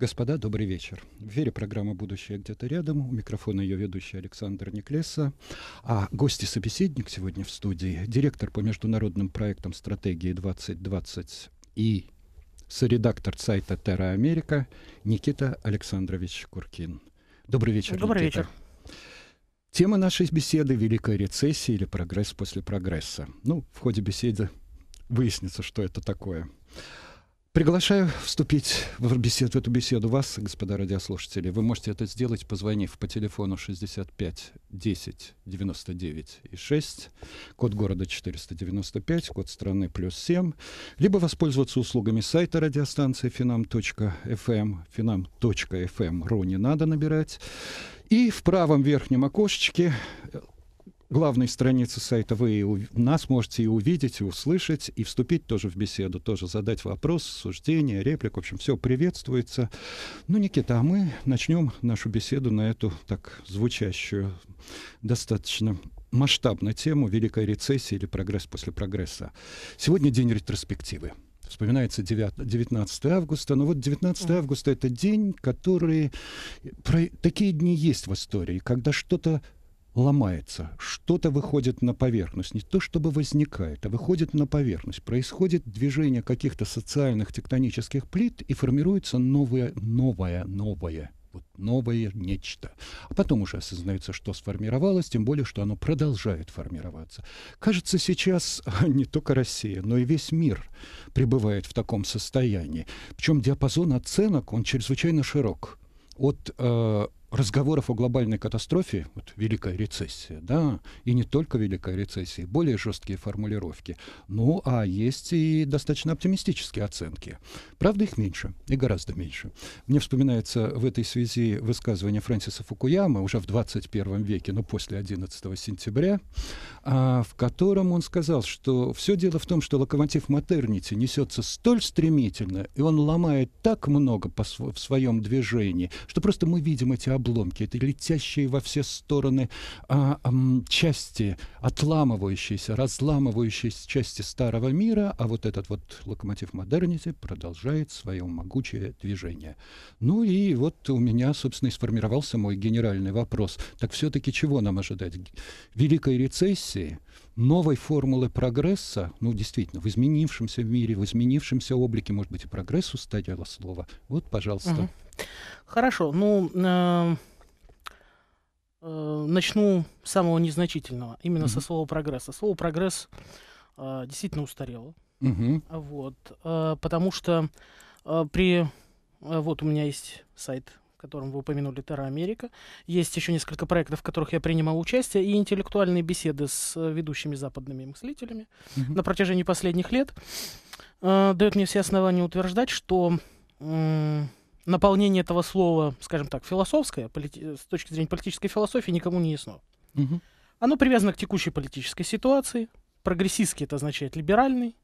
Господа, добрый вечер. В эфире программа «Будущее где-то рядом». У микрофона ее ведущий Александр Неклеса. А гость и собеседник сегодня в студии – директор по международным проектам стратегии 2020 и соредактор сайта «Терра Америка» Никита Александрович Куркин. Добрый вечер, Добрый Никита. вечер. Тема нашей беседы – «Великая рецессия или прогресс после прогресса». Ну, в ходе беседы выяснится, что это такое – Приглашаю вступить в, бесед, в эту беседу вас, господа радиослушатели. Вы можете это сделать, позвонив по телефону 65 10 99 и 6, код города 495, код страны плюс 7, либо воспользоваться услугами сайта радиостанции finam.fm, finam.fm, ро не надо набирать. И в правом верхнем окошечке главной странице сайта вы у нас можете и увидеть, и услышать, и вступить тоже в беседу, тоже задать вопрос, суждение, реплик. В общем, все приветствуется. Ну, Никита, а мы начнем нашу беседу на эту так звучащую достаточно масштабную тему Великой рецессии или «Прогресс после прогресса». Сегодня день ретроспективы вспоминается 9, 19 августа. Но вот 19 августа это день, который... Э, про, такие дни есть в истории, когда что-то ломается, что-то выходит на поверхность, не то чтобы возникает, а выходит на поверхность. Происходит движение каких-то социальных тектонических плит и формируется новое, новое, новое, вот новое нечто. А потом уже осознается, что сформировалось, тем более, что оно продолжает формироваться. Кажется, сейчас не только Россия, но и весь мир пребывает в таком состоянии. Причем диапазон оценок, он чрезвычайно широк от э, разговоров о глобальной катастрофе, вот великая рецессия, да, и не только великая рецессия, более жесткие формулировки. Ну, а есть и достаточно оптимистические оценки. Правда, их меньше, и гораздо меньше. Мне вспоминается в этой связи высказывание Фрэнсиса Фукуяма уже в 21 веке, но ну, после 11 сентября, а, в котором он сказал, что все дело в том, что локомотив Матернити несется столь стремительно, и он ломает так много по, в своем движении, что просто мы видим эти обломки, это летящие во все стороны а, а, части, отламывающиеся, разламывающиеся части старого мира, а вот этот вот локомотив модернити продолжает свое могучее движение. Ну и вот у меня, собственно, и сформировался мой генеральный вопрос. Так все-таки чего нам ожидать? Великой рецессии – новой формулы прогресса, ну, действительно, в изменившемся мире, в изменившемся облике, может быть, и прогрессу стояло слово. Вот, пожалуйста. Хорошо. Ну, э, э, начну с самого незначительного, именно со слова прогресса. Слово прогресс э, действительно устарело. Вот, э, потому что э, при... Э, вот у меня есть сайт котором вы упомянули, Терра Америка. Есть еще несколько проектов, в которых я принимал участие, и интеллектуальные беседы с э, ведущими западными мыслителями mm-hmm. на протяжении последних лет э, дают мне все основания утверждать, что э, наполнение этого слова, скажем так, философское, полити- э, с точки зрения политической философии, никому не ясно. Mm-hmm. Оно привязано к текущей политической ситуации. Прогрессистский это означает либеральный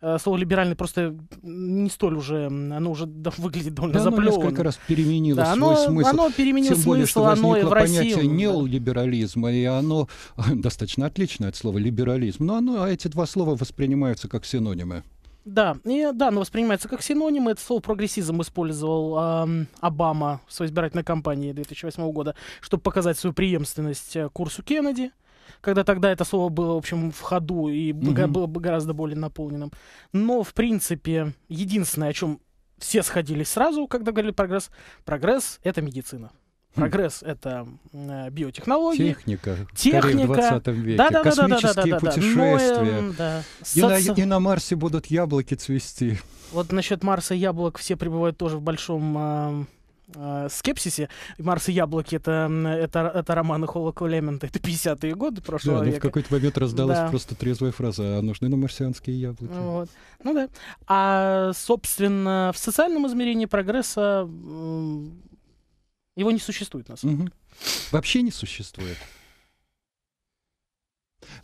Э, слово либеральный просто не столь уже, оно уже выглядит довольно да, заплеванно. Оно несколько раз переменило да, свой оно, смысл. Оно переменило Тем более, смысл, что оно и в России. понятие неолиберализма, и оно достаточно отличное от слова либерализм. Но ну, оно, а эти два слова воспринимаются как синонимы. Да, и, да, оно воспринимается как синонимы. Это слово прогрессизм использовал эм, Обама в своей избирательной кампании 2008 года, чтобы показать свою преемственность э, курсу Кеннеди когда тогда это слово было, в общем, в ходу и угу. было бы гораздо более наполненным. Но, в принципе, единственное, о чем все сходились сразу, когда говорили прогресс, прогресс — это медицина. Хм. Прогресс это э, биотехнологии. Техника. Техника. в 20 веке. Да, да, Космические да, да, да, путешествия. Но, эм, э, да. И, Соци... на, и на Марсе будут яблоки цвести. Вот насчет Марса яблок все пребывают тоже в большом э, Э, скепсисе. «Марс и яблоки» — это, это, это романы Холока Лемента, это 50-е годы прошлого да, века. в какой-то момент раздалась да. просто трезвая фраза «А нужны нам марсианские яблоки?» вот. Ну да. А, собственно, в социальном измерении прогресса его не существует, на самом деле. Угу. Вообще не существует.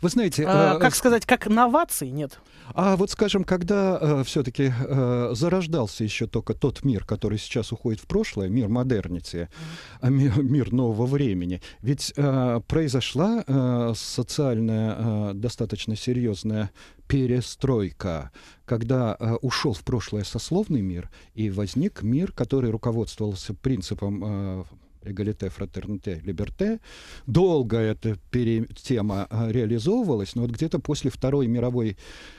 Вы знаете... А, э, как сказать, как новации нет? А вот, скажем, когда э, все-таки э, зарождался еще только тот мир, который сейчас уходит в прошлое, мир модернити, mm-hmm. А мир, мир нового времени, ведь э, произошла э, социальная э, достаточно серьезная перестройка, когда э, ушел в прошлое сословный мир и возник мир, который руководствовался принципом э, эгалите, фратерните, либерте. Долго эта тема а, реализовывалась, но вот где-то после Второй мировой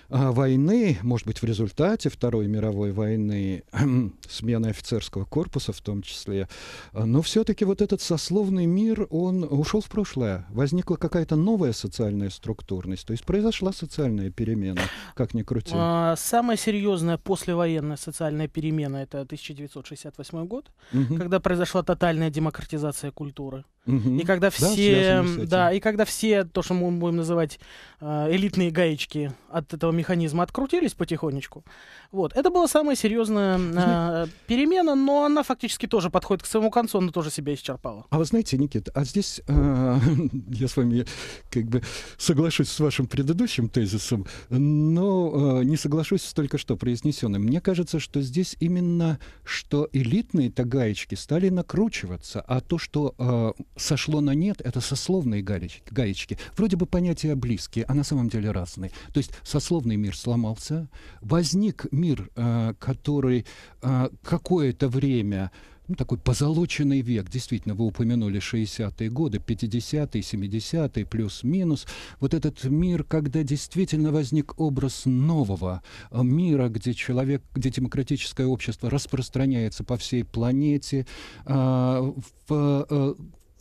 а, войны, может быть, в результате Второй мировой войны, смены офицерского корпуса в том числе, а, но все-таки вот этот сословный мир, он ушел в прошлое. Возникла какая-то новая социальная структурность, то есть произошла социальная перемена, как ни крути. Самая серьезная послевоенная социальная перемена — это 1968 год, угу. когда произошла тотальная демократия демократизация культуры. Угу. И когда все, да, да, и когда все, то, что мы будем называть э, элитные гаечки от этого механизма открутились потихонечку, вот, это была самая серьезная э, перемена, но она фактически тоже подходит к своему концу, она тоже себя исчерпала. А вы знаете, Никита, а здесь э, я с вами как бы соглашусь с вашим предыдущим тезисом, но э, не соглашусь с только что произнесенным. Мне кажется, что здесь именно, что элитные-то гаечки стали накручиваться, а то, что э, сошло на нет, это сословные гаечки. гаечки. Вроде бы понятия близкие, а на самом деле разные. То есть сословный мир сломался, возник мир, э, который э, какое-то время ну, такой позолоченный век. Действительно, вы упомянули 60-е годы, 50-е, 70-е, плюс-минус. Вот этот мир, когда действительно возник образ нового э, мира, где человек, где демократическое общество распространяется по всей планете, в,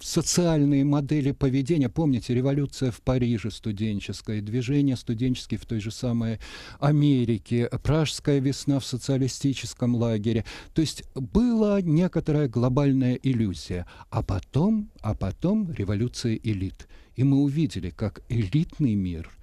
социальные модели поведения. Помните, революция в Париже студенческая, движение студенческое в той же самой Америке, пражская весна в социалистическом лагере. То есть была некоторая глобальная иллюзия. А потом, а потом революция элит. И мы увидели, как элитный мир –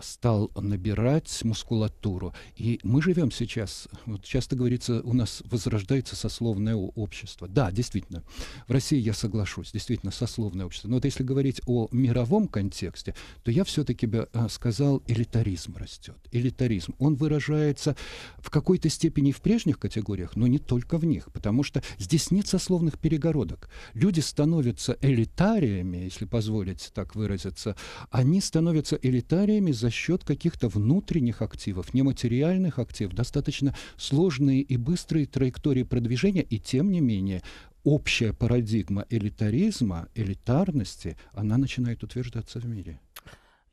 стал набирать мускулатуру. И мы живем сейчас, вот часто говорится, у нас возрождается сословное общество. Да, действительно, в России я соглашусь, действительно, сословное общество. Но вот если говорить о мировом контексте, то я все-таки бы э, сказал, элитаризм растет. Элитаризм. Он выражается в какой-то степени в прежних категориях, но не только в них, потому что здесь нет сословных перегородок. Люди становятся элитариями, если позволить так выразиться, они становятся элитариями за за счет каких-то внутренних активов, нематериальных активов, достаточно сложные и быстрые траектории продвижения, и тем не менее общая парадигма элитаризма, элитарности, она начинает утверждаться в мире.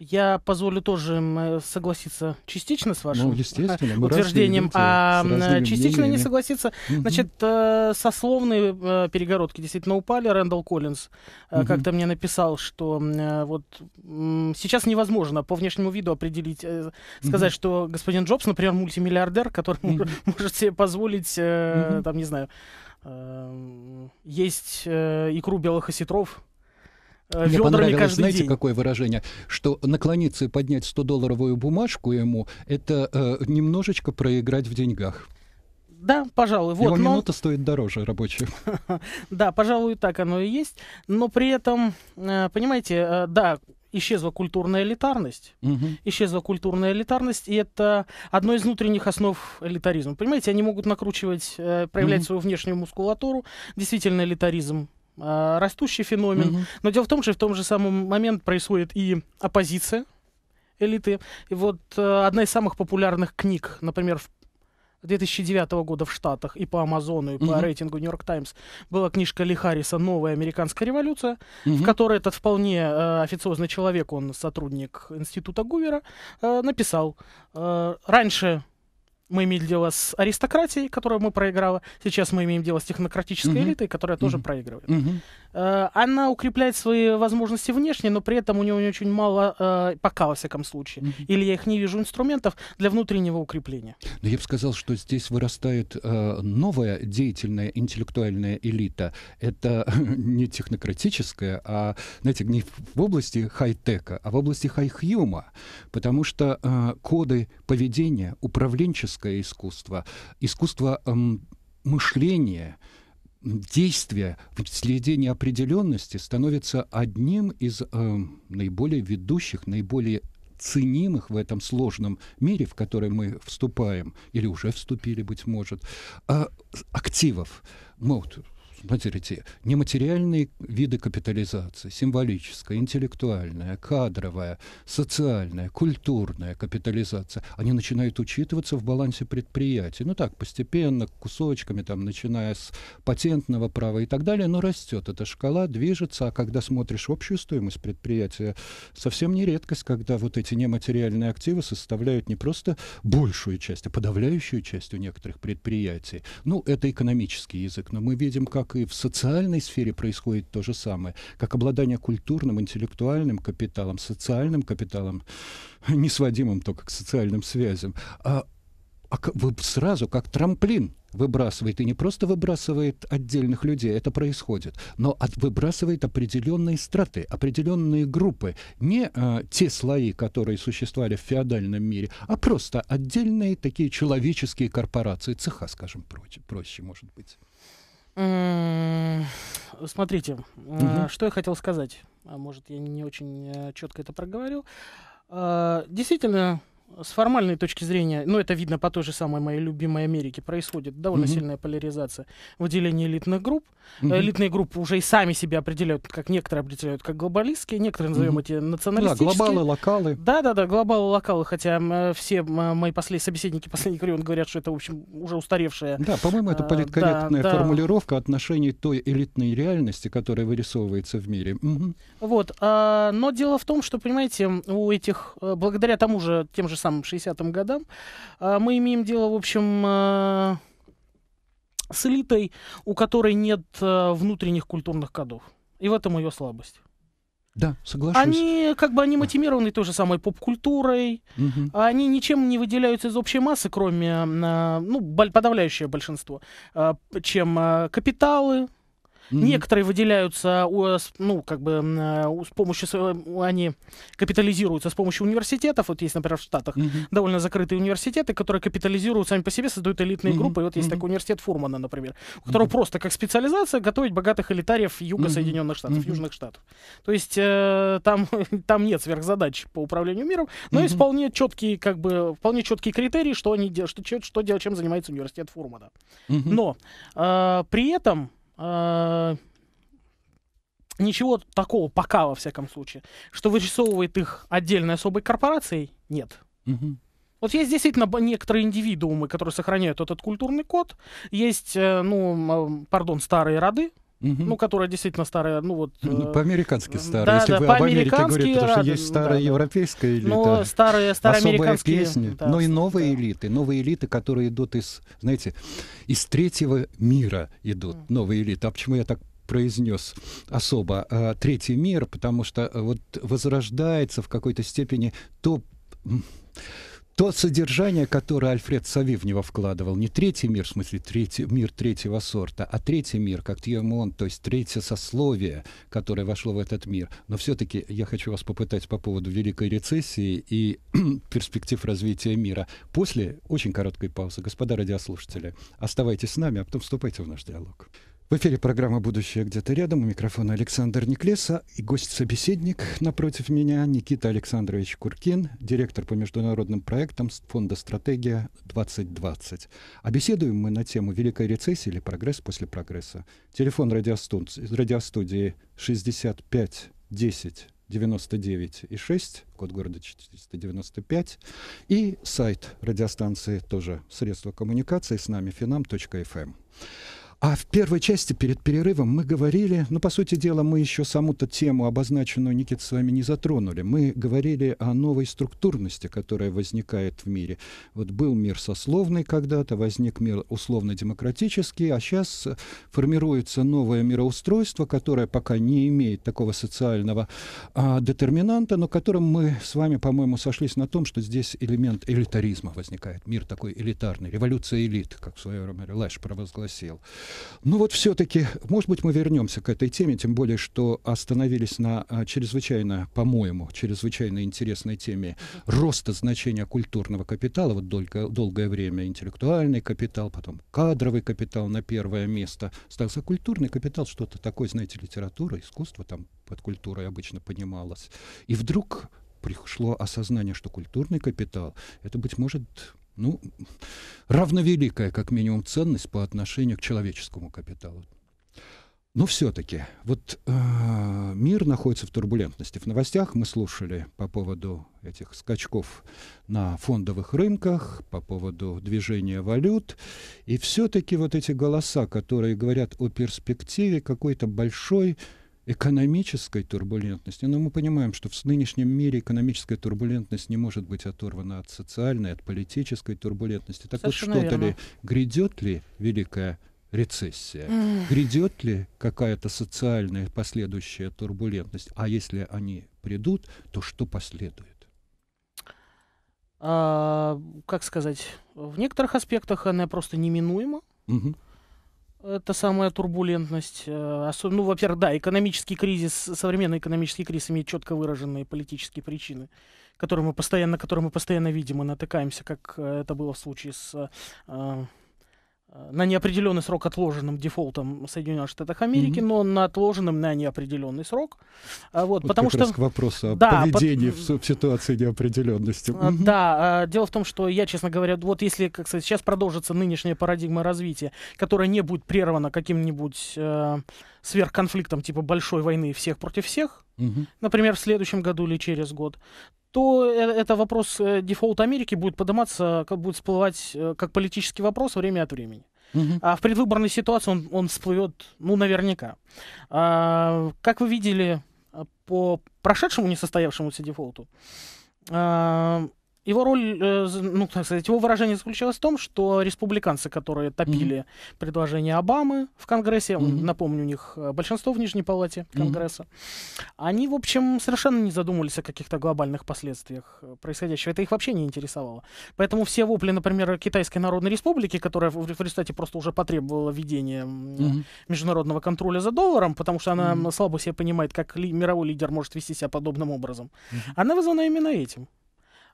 Я позволю тоже э, согласиться частично с вашим ну, утверждением, а частично мнениями. не согласиться. Угу. Значит, э, сословные э, перегородки действительно упали. Рэндалл Коллинз угу. как-то мне написал, что вот сейчас невозможно по внешнему виду определить, сказать, угу. что господин Джобс, например, мультимиллиардер, который угу. может себе позволить, угу. там, не знаю, есть икру белых осетров, мне понравилось, знаете, день. какое выражение, что наклониться и поднять 100-долларовую бумажку ему, это э, немножечко проиграть в деньгах. Да, пожалуй. Вот, Его но... минута стоит дороже рабочая. да, пожалуй, так оно и есть. Но при этом, э, понимаете, э, да, исчезла культурная элитарность. Исчезла культурная элитарность, и это одно из внутренних основ элитаризма. Понимаете, они могут накручивать, э, проявлять свою внешнюю мускулатуру. Действительно, элитаризм Э, растущий феномен. Угу. Но дело в том, что в том же самом момент происходит и оппозиция элиты. И вот э, одна из самых популярных книг, например, в 2009 года в Штатах и по Амазону, и по mm-hmm. рейтингу Нью-Йорк Таймс была книжка Ли Харриса «Новая американская революция», mm-hmm. в которой этот вполне э, официозный человек, он сотрудник Института Гувера, э, написал, э, раньше мы имели дело с аристократией, которая мы проиграла. Сейчас мы имеем дело с технократической элитой, которая тоже проигрывает. Э, она укрепляет свои возможности внешне, но при этом у нее очень мало, э, пока, во всяком случае, или я их не вижу, инструментов для внутреннего укрепления. Но я бы сказал, что здесь вырастает э, новая деятельная интеллектуальная элита. Это не технократическая, а, знаете, не в области хай-тека, а в области хай-хьюма, потому что коды поведения, управленческое искусство, искусство эм, мышления — действие в следе неопределенности становится одним из э, наиболее ведущих, наиболее ценимых в этом сложном мире, в который мы вступаем, или уже вступили, быть может, э, активов. Мы ну вот смотрите, нематериальные виды капитализации, символическая, интеллектуальная, кадровая, социальная, культурная капитализация, они начинают учитываться в балансе предприятий. Ну так, постепенно, кусочками, там, начиная с патентного права и так далее, но растет эта шкала, движется, а когда смотришь общую стоимость предприятия, совсем не редкость, когда вот эти нематериальные активы составляют не просто большую часть, а подавляющую часть у некоторых предприятий. Ну, это экономический язык, но мы видим, как так и в социальной сфере происходит то же самое, как обладание культурным, интеллектуальным капиталом, социальным капиталом, не сводимым только к социальным связям, а, а сразу как трамплин выбрасывает, и не просто выбрасывает отдельных людей, это происходит, но от, выбрасывает определенные страты, определенные группы, не э, те слои, которые существовали в феодальном мире, а просто отдельные такие человеческие корпорации, цеха, скажем, проще, проще может быть. Смотрите, угу. что я хотел сказать. А может, я не очень э, четко это проговорил. А, действительно, с формальной точки зрения, ну это видно по той же самой моей любимой Америке, происходит довольно mm-hmm. сильная поляризация выделения элитных групп. Mm-hmm. Элитные группы уже и сами себя определяют, как некоторые определяют, как глобалистские, некоторые назовем mm-hmm. эти националистические. Да, глобалы, локалы. Да, да, да, глобалы, локалы, хотя э, все э, мои последние собеседники последних времен говорят, что это, в общем, уже устаревшая. Да, по-моему, это политкорректная да, формулировка да. отношений той элитной реальности, которая вырисовывается в мире. Mm-hmm. Вот, э, но дело в том, что, понимаете, у этих, благодаря тому же, тем же самым 60-м годам, а, мы имеем дело, в общем, а, с элитой, у которой нет а, внутренних культурных кодов. И в этом ее слабость. Да, соглашусь. Они как бы они мотивированы той же самой поп-культурой. Угу. Они ничем не выделяются из общей массы, кроме ну, подавляющее большинство, чем капиталы, Mm-hmm. Некоторые выделяются, ну, как бы, э, с помощью, э, они капитализируются с помощью университетов. Вот есть, например, в Штатах mm-hmm. довольно закрытые университеты, которые капитализируют сами по себе, создают элитные mm-hmm. группы. И вот есть mm-hmm. такой университет Фурмана, например, у которого mm-hmm. просто как специализация готовить богатых элитариев юга mm-hmm. Соединенных Штатов, mm-hmm. Южных Штатов. То есть э, там, там нет сверхзадач по управлению миром, но mm-hmm. есть вполне четкие, как бы, вполне четкие критерии, что они делают, что, что, что делать, чем занимается университет Фурмана. Mm-hmm. Но э, при этом Э, ничего такого пока, во всяком случае, что вырисовывает их отдельной особой корпорацией, нет. Угу. Вот есть действительно некоторые индивидуумы, которые сохраняют этот культурный код. Есть, э, ну, э, пардон, старые роды, угу. ну, которая действительно старая, ну вот... Э, по-американски старая, да, если да, вы об Америке говорите, потому что есть старая да, европейская элита, ну, старые, староамериканские, особая да, но ну, и новые да. элиты, новые элиты, которые идут из, знаете, из третьего мира идут, новые элиты. А почему я так произнес особо а, третий мир, потому что э, вот возрождается в какой-то степени то то содержание, которое Альфред Сави в него вкладывал, не третий мир, в смысле третий, мир третьего сорта, а третий мир, как Тьемон, то есть третье сословие, которое вошло в этот мир. Но все-таки я хочу вас попытать по поводу Великой рецессии и перспектив развития мира. После очень короткой паузы, господа радиослушатели, оставайтесь с нами, а потом вступайте в наш диалог. В эфире программа «Будущее где-то рядом». У микрофона Александр Неклеса и гость-собеседник напротив меня Никита Александрович Куркин, директор по международным проектам фонда «Стратегия-2020». А беседуем мы на тему «Великая рецессия или прогресс после прогресса». Телефон радиостудии, радиостудии 65 10 99 и 6, код города 495, и сайт радиостанции тоже Средство коммуникации с нами финам.фм. А в первой части перед перерывом мы говорили, ну, по сути дела, мы еще саму-то тему, обозначенную, Никита, с вами не затронули. Мы говорили о новой структурности, которая возникает в мире. Вот был мир сословный когда-то, возник мир условно-демократический, а сейчас э, формируется новое мироустройство, которое пока не имеет такого социального а, детерминанта, но которым мы с вами, по-моему, сошлись на том, что здесь элемент элитаризма возникает. Мир такой элитарный, революция элит, как в свое время Лэш провозгласил. Ну вот все-таки, может быть, мы вернемся к этой теме, тем более, что остановились на а, чрезвычайно, по-моему, чрезвычайно интересной теме роста значения культурного капитала. Вот долго, долгое время интеллектуальный капитал, потом кадровый капитал на первое место. стался культурный капитал, что-то такое, знаете, литература, искусство там под культурой обычно понималось. И вдруг пришло осознание, что культурный капитал — это, быть может, ну, равновеликая, как минимум, ценность по отношению к человеческому капиталу. Но все-таки, вот э, мир находится в турбулентности. В новостях мы слушали по поводу этих скачков на фондовых рынках, по поводу движения валют. И все-таки вот эти голоса, которые говорят о перспективе какой-то большой экономической турбулентности, но мы понимаем, что в нынешнем мире экономическая турбулентность не может быть оторвана от социальной, от политической турбулентности. Так Совершенно вот, что-то верно. ли, грядет ли великая рецессия? Грядет ли какая-то социальная последующая турбулентность? А если они придут, то что последует? А, как сказать, в некоторых аспектах она просто неминуема. Угу. Это самая турбулентность. Э, Особ... Ну, во-первых, да, экономический кризис, современный экономический кризис имеет четко выраженные политические причины, которые мы постоянно, которые мы постоянно видим и натыкаемся, как э, это было в случае с э, Э, на неопределенный срок отложенным дефолтом Соединенных Штатов Америки, mm-hmm. но на отложенным на неопределенный срок. А, вот, вот потому что раз к вопросу о да, поведении под... в, в ситуации неопределенности. Mm-hmm. А, да, а, дело в том, что я, честно говоря, вот если как сказать, сейчас продолжится нынешняя парадигма развития, которая не будет прервана каким-нибудь э, сверхконфликтом типа большой войны всех против всех, угу. например, в следующем году или через год, то э, это вопрос э, дефолт Америки будет подниматься, будет всплывать э, как политический вопрос время от времени. Угу. А в предвыборной ситуации он, он всплывет, ну, наверняка. А, как вы видели по прошедшему несостоявшемуся дефолту, а, его роль, э, ну, так сказать, его выражение заключалось в том, что республиканцы, которые топили mm-hmm. предложение Обамы в Конгрессе, mm-hmm. напомню, у них э, большинство в Нижней Палате Конгресса, mm-hmm. они, в общем, совершенно не задумывались о каких-то глобальных последствиях э, происходящего. Это их вообще не интересовало. Поэтому все вопли, например, Китайской Народной Республики, которая в результате просто уже потребовала введения mm-hmm. международного контроля за долларом, потому что она mm-hmm. слабо себя понимает, как ли, мировой лидер может вести себя подобным образом, mm-hmm. она вызвана именно этим.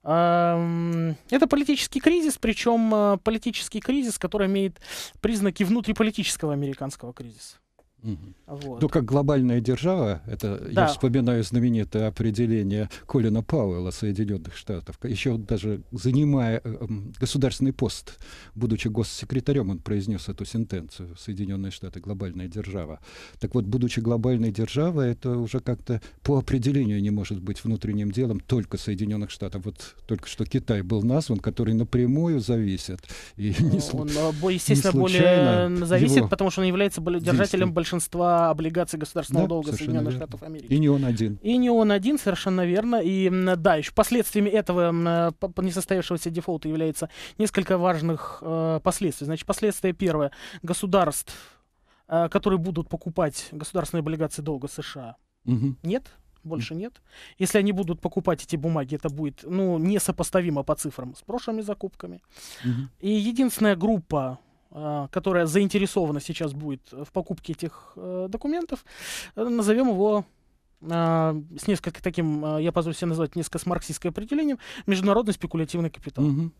Это политический кризис, причем а, политический кризис, который имеет признаки внутриполитического американского кризиса. Угу. Вот. Но ну, как глобальная держава, это да. я вспоминаю знаменитое определение Колина Пауэлла Соединенных Штатов. Еще даже занимая э, эм, государственный пост, будучи госсекретарем, он произнес эту сентенцию Соединенные Штаты глобальная держава. Так вот, будучи глобальной державой, это уже как-то по определению не может быть внутренним делом только Соединенных Штатов. Вот только что Китай был назван, который напрямую зависит. И ну, не, он, сл- э, естественно, не случайно более зависит, его... потому что он является держателем большинства большинства облигаций государственного да, долга Соединенных верно. Штатов Америки. И не он один. И не он один, совершенно верно. И да, еще последствиями этого несостоявшегося дефолта является несколько важных э, последствий. Значит, последствия первое. Государств, э, которые будут покупать государственные облигации долга США, угу. нет? больше нет. Если они будут покупать эти бумаги, это будет ну, несопоставимо по цифрам с прошлыми закупками. Угу. И единственная группа Э, которая заинтересована сейчас будет в покупке этих э, документов, э, назовем его с несколько таким, я позволю себе назвать несколько с марксистское определением, международный спекулятивный капитал. Угу.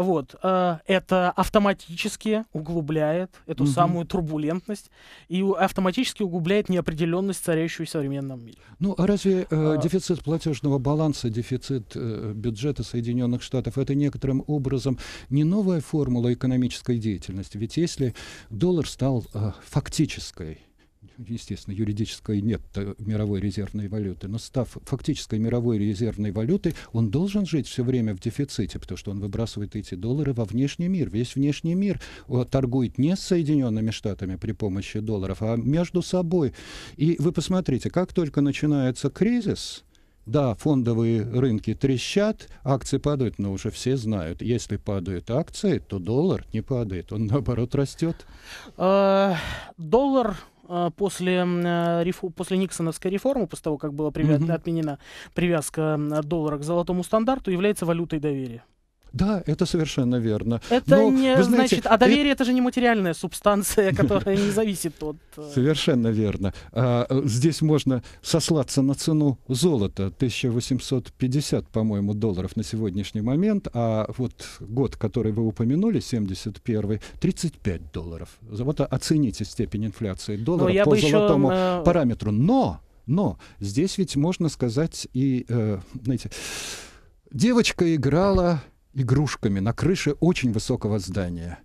Вот, э, это автоматически углубляет эту угу. самую турбулентность и автоматически углубляет неопределенность, царящую в современном мире. Ну, а разве э, а... дефицит платежного баланса, дефицит э, бюджета Соединенных Штатов, это некоторым образом не новая формула экономической деятельности? Ведь если доллар стал э, фактической естественно, юридической нет э, мировой резервной валюты, но став фактической мировой резервной валютой, он должен жить все время в дефиците, потому что он выбрасывает эти доллары во внешний мир. Весь внешний мир э, торгует не с Соединенными Штатами при помощи долларов, а между собой. И вы посмотрите, как только начинается кризис, да, фондовые рынки трещат, акции падают, но уже все знают, если падают акции, то доллар не падает, он наоборот растет. А, доллар Э, после, э, после Никсоновской реформы, после того, как была привя... mm отменена привязка доллара к золотому стандарту, является валютой доверия. Да, это совершенно верно. Это Но, не знаете, значит, а э, доверие это... это же не материальная субстанция, которая не зависит от. Э, совершенно верно. А, э, здесь можно сослаться на цену золота 1850, по-моему, долларов на сегодняшний момент, а вот год, который вы упомянули, 71 35 долларов. Вот оцените степень инфляции доллара ну, по золотому еще... параметру. Но, но здесь ведь можно сказать и, э, знаете, девочка играла игрушками на крыше очень высокого здания.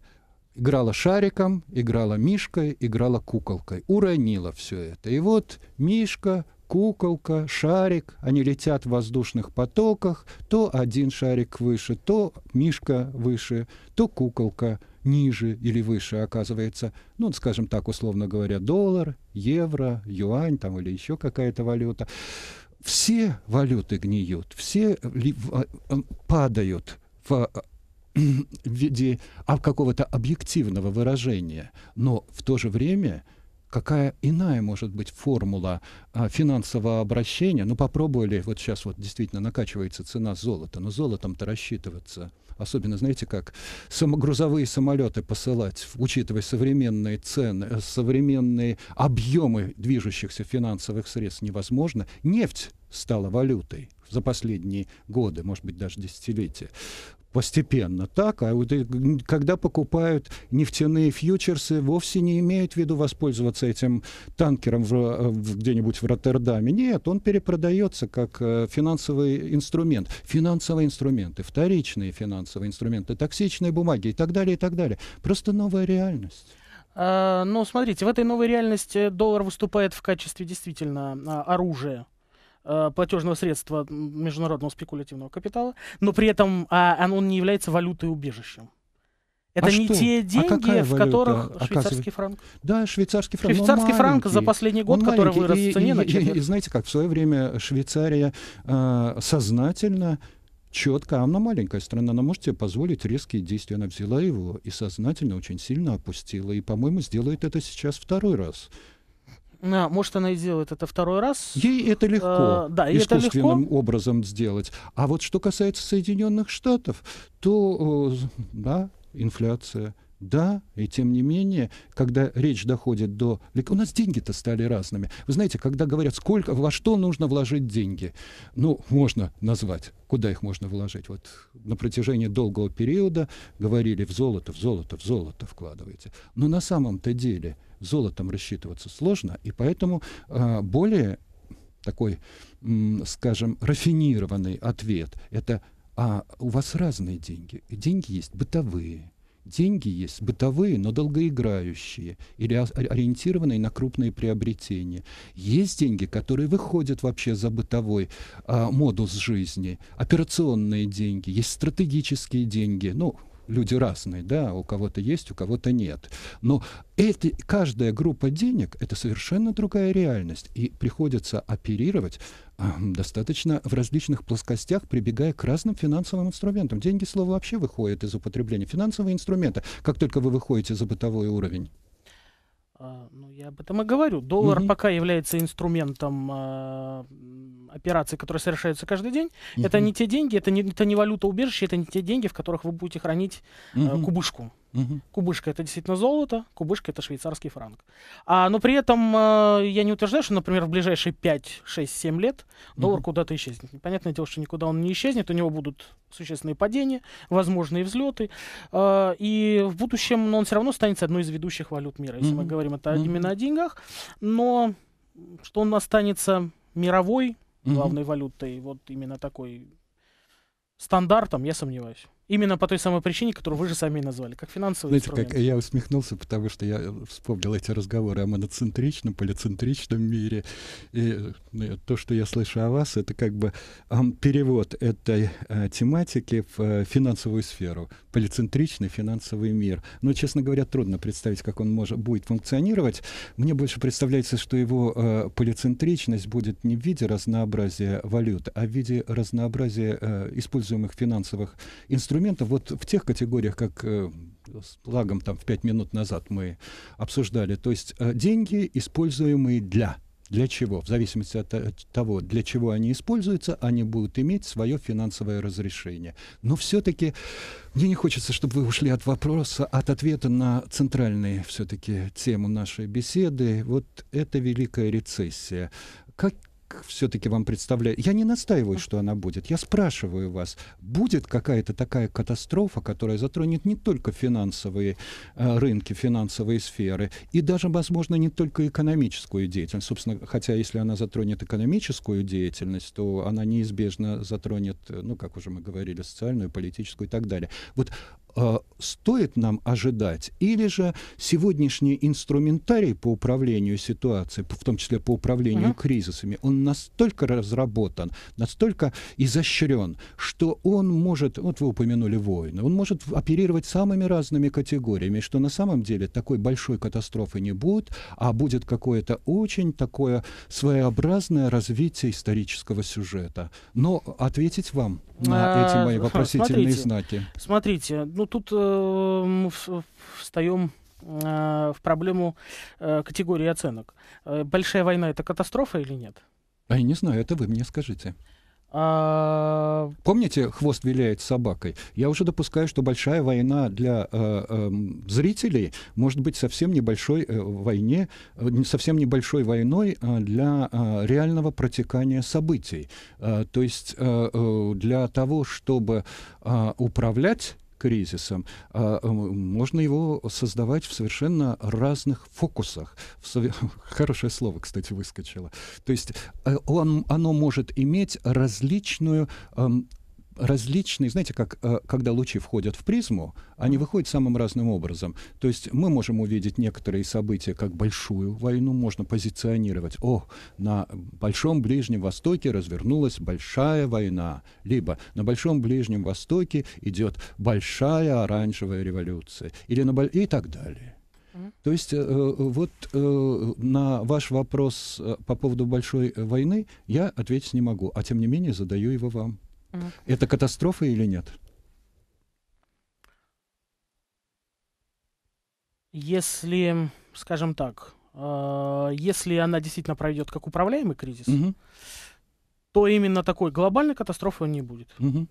Играла шариком, играла мишкой, играла куколкой. Уронила все это. И вот мишка, куколка, шарик, они летят в воздушных потоках. То один шарик выше, то мишка выше, то куколка ниже или выше оказывается, ну, скажем так, условно говоря, доллар, евро, юань там или еще какая-то валюта. Все валюты гниют, все э, э, падают в э, в виде а, какого-то объективного выражения, но в то же время какая иная может быть формула а, финансового обращения? Ну попробовали, вот сейчас вот действительно накачивается цена золота, но золотом-то рассчитываться – особенно, знаете как, сам, грузовые самолеты посылать, учитывая современные цены, э, современные объемы движущихся финансовых средств невозможно. Нефть стала валютой за последние годы, может быть, даже десятилетия постепенно. Так, а вот когда покупают нефтяные фьючерсы, вовсе не имеют в виду воспользоваться этим танкером где-нибудь в Роттердаме. Нет, он перепродается как э, финансовый инструмент. Финансовые инструменты, вторичные финансовые инструменты, токсичные бумаги и так далее, и так далее. Просто новая реальность. А, Но ну, смотрите, в этой новой реальности доллар выступает в качестве действительно а, оружия Э, платежного средства международного спекулятивного капитала, но при этом а, он не является валютой убежищем. Это а не что? те а деньги, а в которых швейцарский франк. Да, швейцарский франк. Швейцарский франк за последний год, который вырос и, в цене и, на четверть. И, и, и знаете как, в свое время Швейцария э, сознательно четко, она маленькая страна, она может себе позволить резкие действия. Она взяла его и сознательно очень сильно опустила. И, по-моему, сделает это сейчас второй раз. А, может, она и делает это второй раз. Ей это легко, а, да, искусственным это легко. образом сделать. А вот что касается Соединенных Штатов, то, э, да, инфляция – да, и тем не менее, когда речь доходит до... У нас деньги-то стали разными. Вы знаете, когда говорят, сколько, во что нужно вложить деньги, ну, можно назвать, куда их можно вложить. Вот на протяжении долгого периода говорили в золото, в золото, в золото вкладывайте. Но на самом-то деле золотом рассчитываться сложно, и поэтому э, более такой, м, скажем, рафинированный ответ — это а у вас разные деньги. Деньги есть бытовые, Деньги есть бытовые, но долгоиграющие или ориентированные на крупные приобретения. Есть деньги, которые выходят вообще за бытовой а, модус жизни. Операционные деньги, есть стратегические деньги. Ну, люди разные, да, у кого-то есть, у кого-то нет. Но эти, каждая группа денег — это совершенно другая реальность, и приходится оперировать э, достаточно в различных плоскостях, прибегая к разным финансовым инструментам. Деньги, слово, вообще выходят из употребления. Финансовые инструменты, как только вы выходите за бытовой уровень. А, ну, я об этом и говорю. Доллар угу. пока является инструментом а, операции, которые совершаются каждый день, угу. это не те деньги, это не, это не валюта убежища, это не те деньги, в которых вы будете хранить угу. э, кубышку. Угу. Кубышка это действительно золото, кубышка это швейцарский франк. А, но при этом э, я не утверждаю, что, например, в ближайшие 5, 6, 7 лет доллар угу. куда-то исчезнет. Понятное дело, что никуда он не исчезнет, у него будут существенные падения, возможные взлеты. Э, и в будущем но он все равно станет одной из ведущих валют мира, если угу. мы говорим это угу. именно о деньгах. Но что он останется мировой, главной mm-hmm. валютой, вот именно такой стандартом, я сомневаюсь. Именно по той самой причине, которую вы же сами назвали, как финансовый Знаете, инструмент. как я усмехнулся, потому что я вспомнил эти разговоры о моноцентричном, полицентричном мире. И ну, то, что я слышу о вас, это как бы перевод этой э, тематики в э, финансовую сферу. Полицентричный финансовый мир. Но, честно говоря, трудно представить, как он может, будет функционировать. Мне больше представляется, что его э, полицентричность будет не в виде разнообразия валют, а в виде разнообразия используемых финансовых инструментов инструментов вот в тех категориях, как э, с лагом там в пять минут назад мы обсуждали, то есть э, деньги, используемые для для чего? В зависимости от, от э, того, для чего они используются, они будут иметь свое финансовое разрешение. Но все-таки мне не хочется, чтобы вы ушли от вопроса, от ответа на центральную все-таки тему нашей беседы. Вот это великая рецессия. Как, все-таки вам представляю. Я не настаиваю, что она будет. Я спрашиваю вас, будет какая-то такая катастрофа, которая затронет не только финансовые э, рынки, финансовые сферы, и даже, возможно, не только экономическую деятельность. Собственно, хотя если она затронет экономическую деятельность, то она неизбежно затронет, э, ну, как уже мы говорили, социальную, политическую и так далее. Вот Э, стоит нам ожидать, или же сегодняшний инструментарий по управлению ситуацией, в том числе по управлению угу. кризисами, он настолько разработан, настолько изощрен, что он может, вот вы упомянули войны, он может оперировать самыми разными категориями, что на самом деле такой большой катастрофы не будет, а будет какое-то очень такое своеобразное развитие исторического сюжета. Но ответить вам на э, эти мои вопросительные знаки. Смотрите, ну ну, тут э, мы встаем э, в проблему э, категории оценок. Э, большая война — это катастрофа или нет? А я не знаю, это вы мне скажите. А... Помните, хвост виляет собакой? Я уже допускаю, что большая война для э, э, зрителей может быть совсем небольшой э, войне, э, совсем небольшой войной э, для э, реального протекания событий. Э, то есть э, э, для того, чтобы э, управлять кризисом, а э, можно его создавать в совершенно разных фокусах. Хорошее слово, кстати, выскочило. То есть э, он, оно может иметь различную эм, различные, знаете, как э, когда лучи входят в призму, они выходят самым разным образом. То есть мы можем увидеть некоторые события как большую войну, можно позиционировать. О, на Большом Ближнем Востоке развернулась большая война. Либо на Большом Ближнем Востоке идет большая оранжевая революция. Или на, и так далее. То есть э, вот э, на ваш вопрос э, по поводу большой э, войны я ответить не могу, а тем не менее задаю его вам. Угу. Это катастрофа или нет? Если, скажем так, э, если она действительно пройдет как управляемый кризис, угу. то именно такой глобальной катастрофы он не будет. Угу.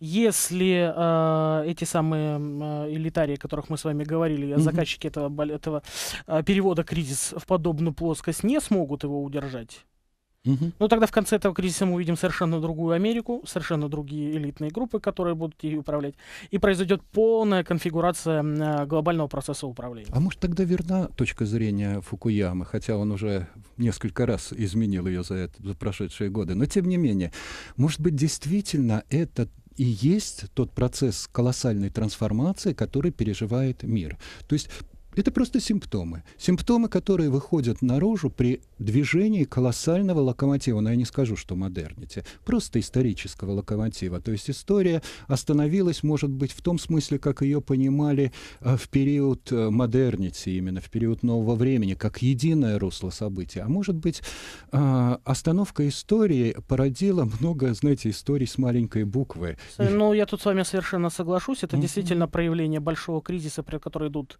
Если э, эти самые э, элитарии, о которых мы с вами говорили, mm заказчики этого, этого э, перевода кризис в подобную плоскость не смогут его удержать, Угу. Ну, тогда в конце этого кризиса мы увидим совершенно другую Америку, совершенно другие элитные группы, которые будут ее управлять, и произойдет полная конфигурация э, глобального процесса управления. А может, тогда верна точка зрения Фукуямы, хотя он уже несколько раз изменил ее за, это, за прошедшие годы, но тем не менее, может быть, действительно это и есть тот процесс колоссальной трансформации, который переживает мир. То есть это просто симптомы. Симптомы, которые выходят наружу при движении колоссального локомотива. Но я не скажу, что модерните. Просто исторического локомотива. То есть история остановилась, может быть, в том смысле, как ее понимали э, в период э, модернити, именно в период нового времени, как единое русло событий. А может быть, э, остановка истории породила много, знаете, историй с маленькой буквы. Ну, я тут с вами совершенно соглашусь. Это mm-hmm. действительно проявление большого кризиса, при котором идут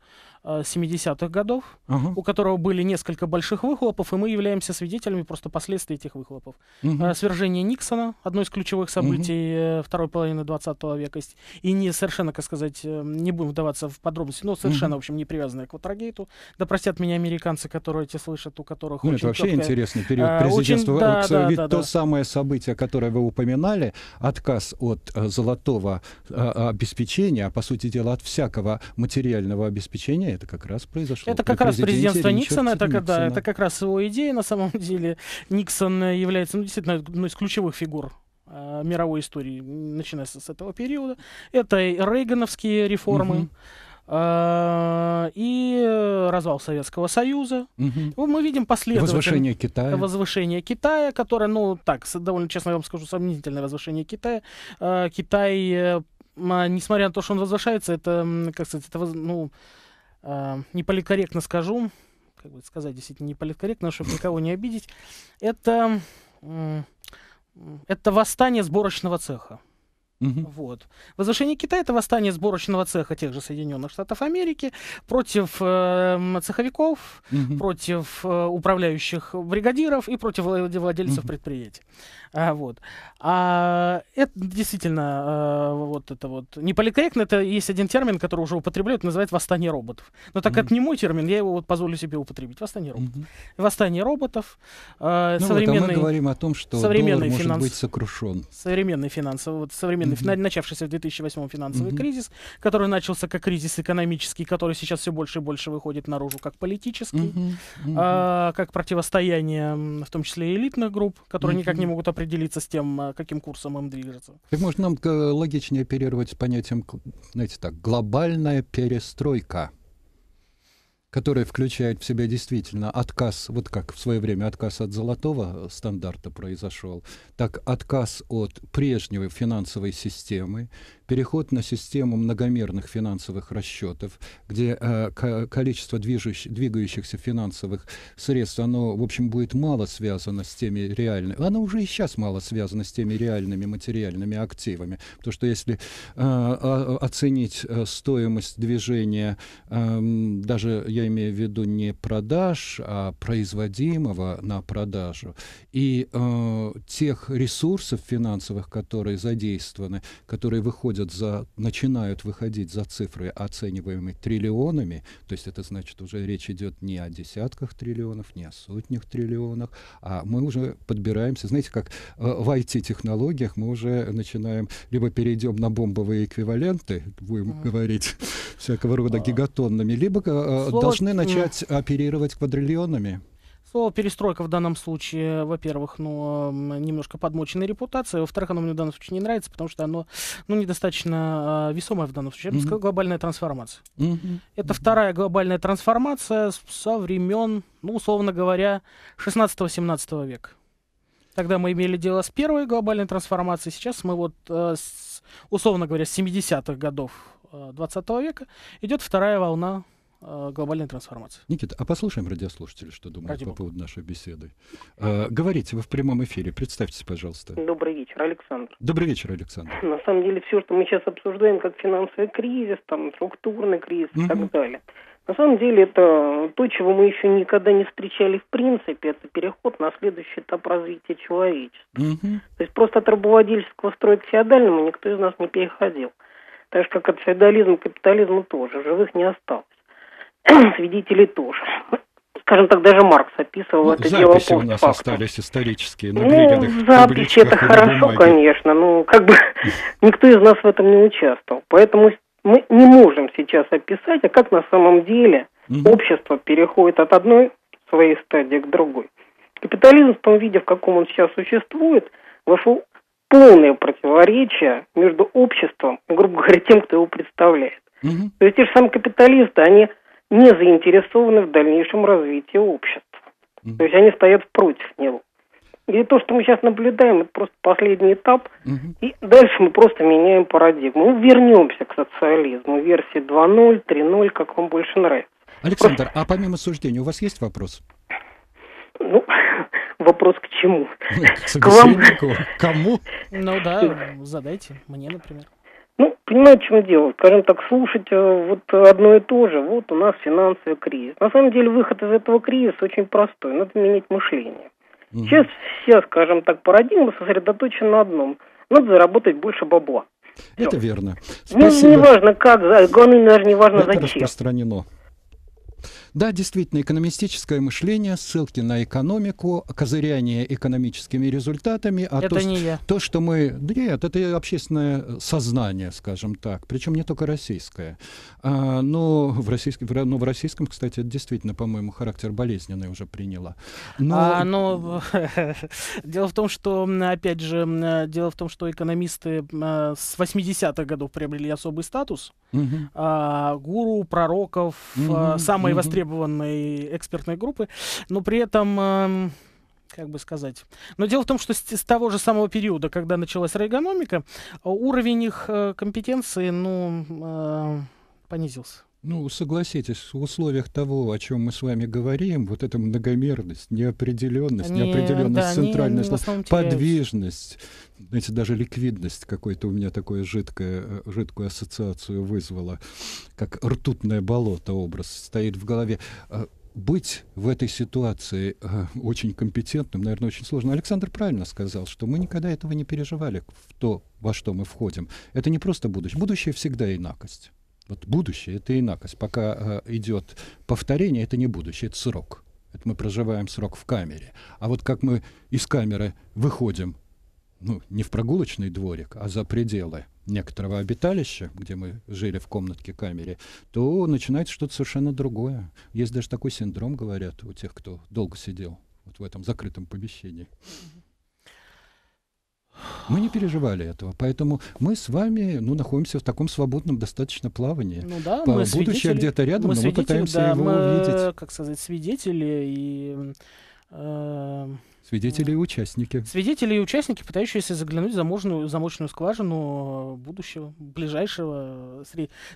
70-х годов, uh у которого были несколько больших выхлопов, и мы являемся свидетелями просто последствий этих выхлопов. uh Свержение Никсона, одно из ключевых событий uh второй половины 20 века, и не совершенно, как сказать, э, не будем вдаваться в подробности, но совершенно, uh в общем, не привязанное к Ватрагейту. Да простят меня американцы, которые эти слышат, у которых ну, очень это вообще четкая... интересный период президентства. Очень... Да, да, ведь да, то да. самое событие, которое вы упоминали, отказ от золотого обеспечения, а по сути дела от всякого материального обеспечения, это как раз произошло. Это как раз президентство Никсона, это, Никсона. Да, это как раз его идея на самом деле. Никсон э, является ну, действительно одной из ключевых фигур э, мировой истории, начиная с, этого периода. Это рейгановские реформы. Угу. и развал Советского Союза. Угу. Мы видим последовательное возвышение Китая. Возвышение Китая, которое, ну так, довольно честно я вам скажу, сомнительное возвышение Китая. Э, Китай, а, несмотря на то, что он возвышается, это, как сказать, это, ну, э, неполиткорректно скажу, как бы сказать действительно неполиткорректно, чтобы никого не обидеть, это, э, это восстание сборочного цеха. Угу. Вот. Возвышение Китая это восстание сборочного цеха тех же Соединенных Штатов Америки против э, цеховиков, угу. против э, управляющих бригадиров и против владельцев угу. предприятий. А, вот. а это действительно э, вот это вот не поликорректно, это есть один термин, который уже употребляют, называется восстание роботов. Но так угу. это не мой термин, я его вот позволю себе употребить. Восстание роботов. Угу. Восстание роботов. Э, ну, современный, вот, а мы говорим о том, что современный доллар может быть сокрушен. Современный финансовый, вот, современный временный, mm-hmm. начавшийся в 2008 финансовый mm-hmm. кризис, который начался как кризис экономический, который сейчас все больше и больше выходит наружу как политический, mm-hmm. Mm-hmm. А, как противостояние, в том числе элитных групп, которые mm-hmm. никак не могут определиться с тем, э, каким курсом им движется. Так может нам э, логичнее оперировать с понятием, знаете так, глобальная перестройка которые включает в себя действительно отказ, вот как в свое время отказ от золотого стандарта произошел, так отказ от прежней финансовой системы, переход на систему многомерных финансовых расчетов, где э, количество движущих, двигающихся финансовых средств, оно, в общем, будет мало связано с теми реальными, оно уже и сейчас мало связано с теми реальными материальными активами, потому что если э, оценить э, стоимость движения, э, даже я имею в виду не продаж, а производимого на продажу, и э, тех ресурсов финансовых, которые задействованы, которые выходят за, начинают выходить за цифры, оцениваемые триллионами, то есть это значит уже речь идет не о десятках триллионов, не о сотнях триллионах, а мы уже подбираемся, знаете, как э, в IT-технологиях мы уже начинаем, либо перейдем на бомбовые эквиваленты, будем mm говорить, всякого рода а. гигатонными, либо э, Слово должны начать оперировать квадриллионами. Слово перестройка в данном случае, во-первых, ну, немножко подмоченная репутация, во-вторых, оно мне в данном случае не нравится, потому что оно, ну, недостаточно э, а, весомое в данном случае. Я бы сказал, глобальная трансформация. Mm-hmm. Это mm-hmm. вторая глобальная трансформация со времен, ну, условно говоря, 16-17 века. Тогда мы имели дело с первой глобальной трансформацией, сейчас мы вот, э, с, условно говоря, с 70-х годов э, 20 века идет вторая волна Э, глобальной трансформации. Никита, а послушаем радиослушателей, что думают Ради по Бога. поводу нашей беседы. А, говорите, вы в прямом эфире, представьтесь, пожалуйста. Добрый вечер, Александр. Добрый вечер, Александр. На самом деле все, что мы сейчас обсуждаем, как финансовый кризис, там, структурный кризис угу. и так далее, на самом деле это то, чего мы еще никогда не встречали в принципе, это переход на следующий этап развития человечества. Угу. То есть просто от рабовладельческого строя к феодальному никто из нас не переходил. Так же, как от феодализма к капитализму тоже, живых не осталось. свидетелей тоже. Скажем так, даже Маркс описывал ну, это записи дело Записи у нас остались исторические на Ну, записи это хорошо, конечно, но как бы никто из нас в этом не участвовал. Поэтому мы не можем сейчас описать, а как на самом деле угу. общество переходит от одной своей стадии к другой. Капитализм в том виде, в каком он сейчас существует, вошел полное противоречие между обществом и, грубо говоря, тем, кто его представляет. Угу. То есть те же самые капиталисты, они не заинтересованы в дальнейшем развитии общества. Mm-hmm. То есть они стоят против него. И то, что мы сейчас наблюдаем, это просто последний этап. Угу. И дальше мы просто меняем парадигму. Мы вернемся к социализму. Версии 2.0, 3.0, как вам больше нравится. Александр, просто... а помимо суждения, у вас есть вопрос? Ну, вопрос к чему? К, к вам. Кому? Ну да, задайте, мне, например. Ну, понимаете, в чем дело? Скажем так, слушать э, вот одно и то же. Вот у нас финансовый кризис. На самом деле выход из этого кризиса очень простой. Надо менять мышление. Угу. Сейчас все, скажем так, парадигма сосредоточены на одном. Надо заработать больше бабла. Это Все. верно. Ну, Спасибо. Не, не важно как, главное даже не важно Это зачем. распространено. Да, действительно, экономистическое мышление, ссылки на экономику, козыряние экономическими результатами. А это то, не я. То, что мы... нет, это общественное сознание, скажем так. Причем не только российское. А, но, в российском, но в российском, кстати, это действительно, по-моему, характер болезненный уже приняло. Но... А, но... дело в том, что, опять же, дело в том, что экономисты а, с 80-х годов приобрели особый статус. Угу. А, гуру, пророков, угу, самые угу. востребованные востребованной экспертной группы, но при этом эм, как бы сказать. Но дело в том, что с, с того же самого периода, когда началась рейгономика, э, уровень их э, компетенции, ну, э, понизился. Ну, согласитесь, в условиях того, о чем мы с вами говорим, вот эта многомерность, неопределенность, они, неопределенность, да, центральность, они, подвижность, знаете, даже ликвидность какой-то у меня такое жидкое, э, жидкую ассоциацию вызвала, как ртутное болото образ стоит в голове э, быть в этой ситуации э, очень компетентным, наверное, очень сложно. Александр правильно сказал, что мы никогда этого не переживали в то, во что мы входим. Это не просто будущее. Будущее всегда инакость. Вот будущее — это инакость. Пока э, идет повторение, это не будущее, это срок. Это мы проживаем срок в камере. А вот как мы из камеры выходим, ну, не в прогулочный дворик, а за пределы некоторого обиталища, где мы жили в комнатке-камере, то начинается что-то совершенно другое. Есть даже такой синдром, говорят, у тех, кто долго сидел вот в этом закрытом помещении. Mm-hmm. Мы не переживали этого, поэтому мы с вами ну, находимся в таком свободном достаточно плавании. Ну да, По, мы Будущее где-то рядом, мы но мы пытаемся да, его мы, увидеть. Как сказать, свидетели и... Эм, свидетели и участники. Свидетели и участники, пытающиеся заглянуть в замочную, замочную скважину будущего, ближайшего,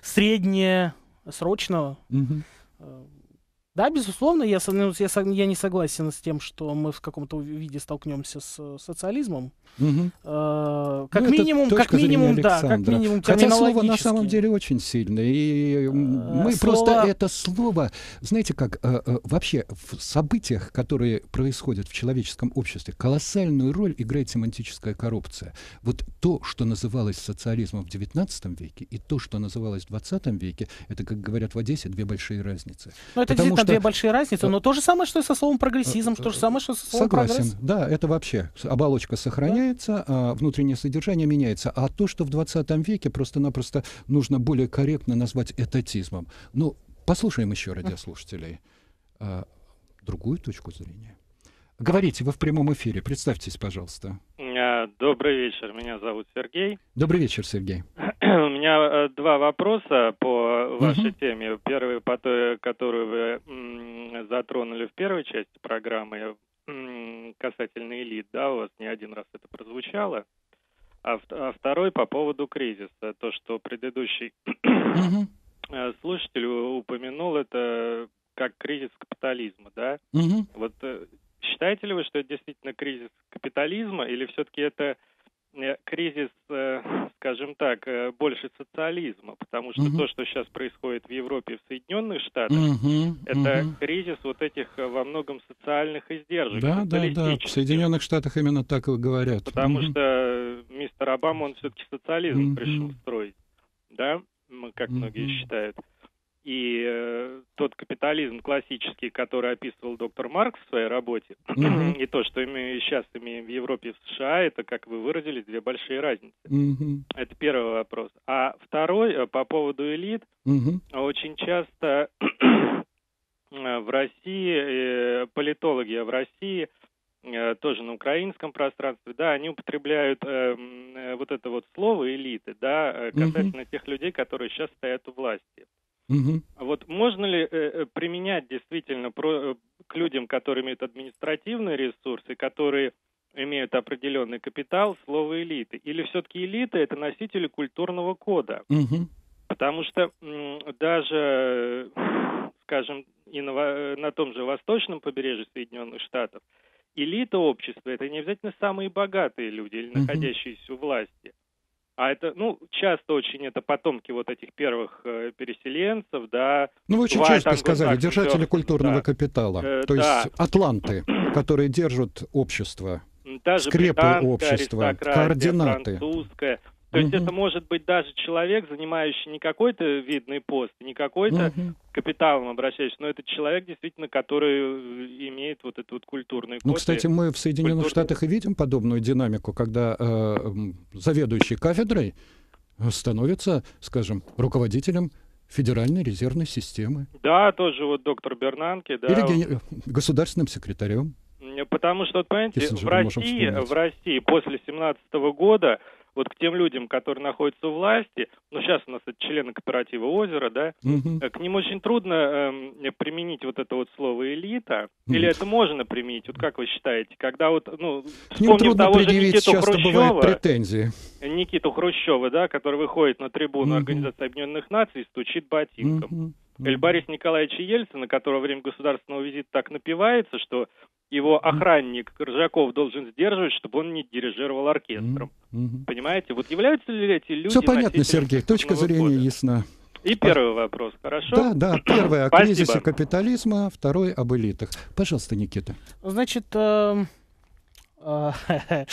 среднесрочного. Угу. Да, безусловно, я, я, я не согласен с тем, что мы в каком-то виде столкнемся с э, социализмом. Угу. Э, как, ну, минимум, как минимум, да, как минимум Хотя слово на самом деле очень сильное. И э, мы слово... просто это слово, знаете как, э, вообще в событиях, которые происходят в человеческом обществе, колоссальную роль играет семантическая коррупция. Вот то, что называлось социализмом в XIX веке и то, что называлось в XX веке, это, как говорят в Одессе, две большие разницы. Но это Потому что... две большие разницы, но то же самое, что и со словом прогрессизм, то же самое, что со словом Согласен, прогресс. да, это вообще оболочка сохраняется, да. а внутреннее содержание меняется. А то, что в 20 веке просто-напросто нужно более корректно назвать этатизмом. Ну, послушаем еще радиослушателей. А, другую точку зрения. Говорите, вы в прямом эфире, представьтесь, пожалуйста. А, Добрый вечер, меня зовут Сергей. Добрый вечер, Сергей. У меня э, два вопроса по вашей угу. теме. Первый по той, которую вы затронули в первой части программы касательно элит, да, у вас не один раз это прозвучало. А, а второй по поводу кризиса, то, что предыдущий угу. слушатель упомянул, это как кризис капитализма, да? Угу. Вот э, Считаете ли вы, что это действительно кризис капитализма или все-таки это э, кризис, э, скажем так, э, больше социализма, потому что угу. то, что сейчас происходит в Европе и в Соединенных Штатах, угу, это угу. кризис вот этих во многом социальных издержек. Да, да, да, в Соединенных Штатах именно так и говорят. Потому угу. что мистер Обама, он все-таки социализм угу. пришел строить, да, как угу. многие считают. И э, тот капитализм классический, который описывал доктор Маркс в своей работе, угу. и то, что мы сейчас имеем в Европе и в США, это, как вы выразились, две большие разницы. Угу. Это первый вопрос. А второй, э, по поводу элит, угу. очень часто э, в России, э, политологи а в России, э, тоже на украинском пространстве, да, они употребляют э, э вот это вот слово элиты, да, касательно угу. тех людей, которые сейчас стоят у власти. Угу. Вот можно ли э, э применять действительно про, э, к людям, которые имеют административные ресурсы, которые имеют определенный капитал, слово элиты? Или все-таки элита это носители культурного кода? Угу. Потому что даже, э, скажем, и на, на том же восточном побережье Соединенных Штатов элита общества это не обязательно самые богатые люди или находящиеся у власти а это, ну, часто очень это потомки вот этих первых э, переселенцев, да. Ну, вы очень Бывает часто сказали, держатели все. культурного да. капитала, э, то да. есть атланты, которые держат общество. Даже скрепы общества, координаты. французская. То есть это может быть даже человек, занимающий не какой-то видный пост, не какой-то капиталом обращающийся, но это человек действительно, который э, имеет вот эту вот культурную ну, код. Ну, кстати, мы в Соединенных Штатах и видим подобную динамику, когда э, заведующий кафедрой становится, скажем, руководителем Федеральной резервной системы. Да, тоже вот доктор Бернанке. Да, Или ген... Э, государственным секретарем. Потому что, вот, понимаете, в России, в России после 17 года вот к тем людям, которые находятся у власти, ну сейчас у нас это члены кооператива «Озеро», да, угу. к ним очень трудно э, применить вот это вот слово «элита», или это можно применить, вот как вы считаете, когда вот, ну, вспомним того же Никиту Хрущева, претензии. Никиту Хрущева, да, который выходит на трибуну угу. Организации Объединенных Наций и стучит ботинком. Угу. Или Бориса Николаевича Ельцина, которого во время государственного визита так напивается, что его охранник Коржаков должен сдерживать, чтобы он не дирижировал оркестром. Mm-hmm. Понимаете? Вот являются ли эти люди... Все понятно, Сергей, точка зрения года? ясна. И первый вопрос, хорошо? Да, да, первое о кризисе капитализма, второй об элитах. Пожалуйста, Никита. Значит, э, Э,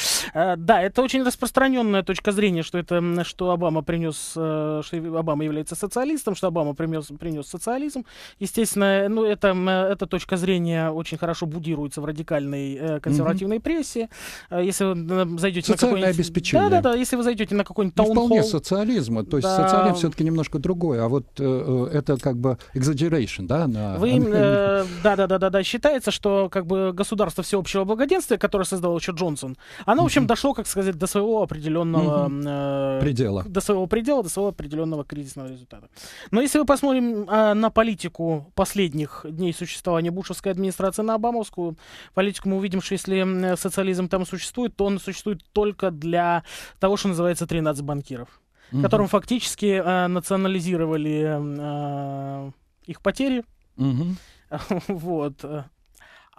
да, это очень распространенная точка зрения, что это, что Обама принес, э, что Обама является социалистом, что Обама принес, принес социализм. Естественно, ну, это, эта точка зрения очень хорошо будируется в радикальной э, консервативной прессе. Если вы зайдете Социальное на какой обеспечение. Да, да, да, если вы зайдете на какой-нибудь таунхолл... Вполне социализма, то есть да. социализм все-таки немножко другой, а вот это как бы exaggeration, да? На... Вы, да, да, да, да, да, считается, что как бы государство всеобщего благоденствия, которое создало делал еще Джонсон. Оно, в общем, дошло, как сказать, до своего определенного... Э, предела. До своего предела, до своего определенного кризисного результата. Но если мы посмотрим э, на политику последних дней существования Бушевской администрации на Обамовскую политику, мы увидим, что если э, социализм там существует, то он существует только для того, что называется 13 банкиров, угу. которым фактически э, национализировали э, их потери. Угу. Вот.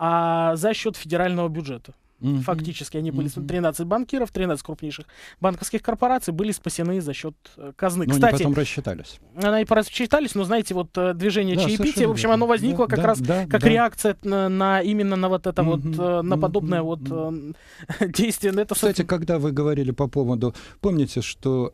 А за счет федерального бюджета. Mm-hmm. Фактически они были mm-hmm. 13 банкиров, 13 крупнейших банковских корпораций были спасены за счет э, казны. Но ну, Кстати, они потом рассчитались. Она и рассчитались, но знаете, вот э, движение да, чаепития, в общем, оно возникло да, как да, раз да, как да. реакция на, на именно на вот это mm-hmm. вот э, на подобное mm-hmm. вот эм, действие. Это, Кстати, когда вы говорили по поводу, помните, что